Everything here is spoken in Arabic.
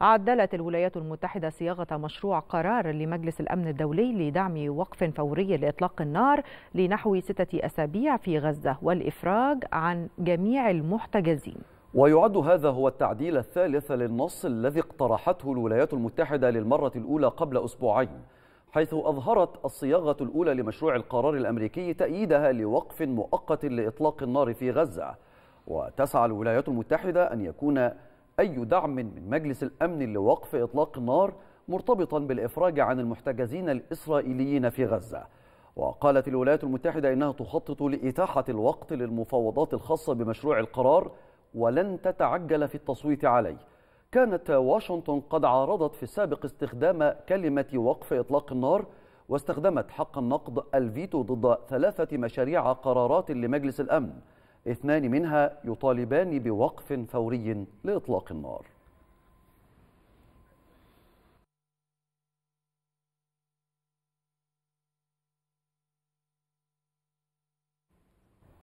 عدلت الولايات المتحدة صياغة مشروع قرار لمجلس الأمن الدولي لدعم وقف فوري لإطلاق النار لنحو ستة أسابيع في غزة والإفراج عن جميع المحتجزين ويعد هذا هو التعديل الثالث للنص الذي اقترحته الولايات المتحدة للمرة الأولى قبل أسبوعين حيث أظهرت الصياغة الأولى لمشروع القرار الأمريكي تأييدها لوقف مؤقت لإطلاق النار في غزة وتسعى الولايات المتحدة أن يكون أي دعم من مجلس الأمن لوقف إطلاق النار مرتبطا بالإفراج عن المحتجزين الإسرائيليين في غزة وقالت الولايات المتحدة إنها تخطط لإتاحة الوقت للمفاوضات الخاصة بمشروع القرار ولن تتعجل في التصويت عليه كانت واشنطن قد عارضت في السابق استخدام كلمة وقف إطلاق النار واستخدمت حق النقض الفيتو ضد ثلاثة مشاريع قرارات لمجلس الأمن اثنان منها يطالبان بوقف فوري لإطلاق النار